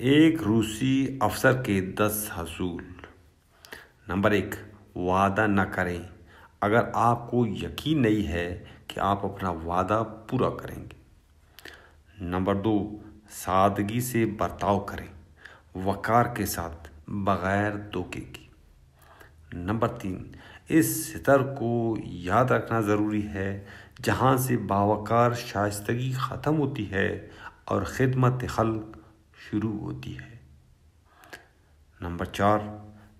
एक रूसी अफसर के दस हसूल नंबर एक वादा न करें अगर आपको यकीन नहीं है कि आप अपना वादा पूरा करेंगे नंबर दो सादगी से बर्ताव करें वकार के साथ बगैर धोखे की नंबर तीन इस स्तर को याद रखना ज़रूरी है जहाँ से बावकार शाइस्तगी ख़त्म होती है और ख़िदमत खल्क शुरू होती है नंबर चार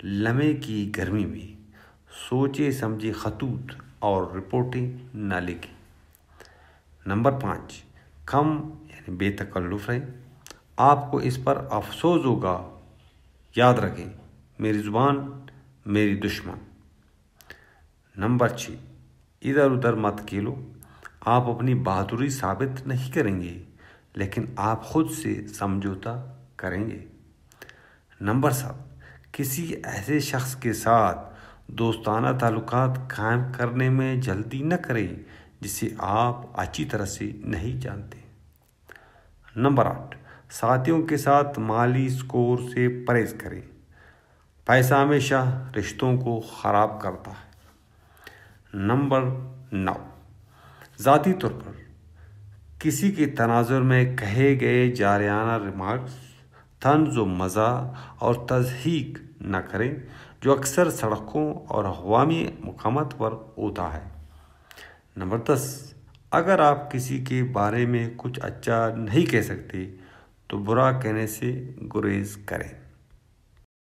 लम्हे की गर्मी में सोचे समझे खतूत और रिपोर्टिंग न लिखें नंबर पाँच कम यानी बेतकल्लुफ़ रहें आपको इस पर अफसोस होगा याद रखें मेरी ज़ुबान मेरी दुश्मन नंबर छः इधर उधर मत खेलो आप अपनी बहादुरी साबित नहीं करेंगे लेकिन आप खुद से समझौता करेंगे नंबर सात किसी ऐसे शख्स के साथ दोस्ताना ताल्लुक कायम करने में जल्दी न करें जिसे आप अच्छी तरह से नहीं जानते नंबर आठ साथियों के साथ माली स्कोर से परहेज करें पैसा हमेशा रिश्तों को ख़राब करता है नंबर नौ ज़ाती तौर पर किसी के तनाजर में कहे गए जारियाना रिमार्क्स तंज व मज़ा और तजहीक न करें जो अक्सर सड़कों और हवामी मकाम पर होता है नंबर दस अगर आप किसी के बारे में कुछ अच्छा नहीं कह सकते तो बुरा कहने से गुरेज करें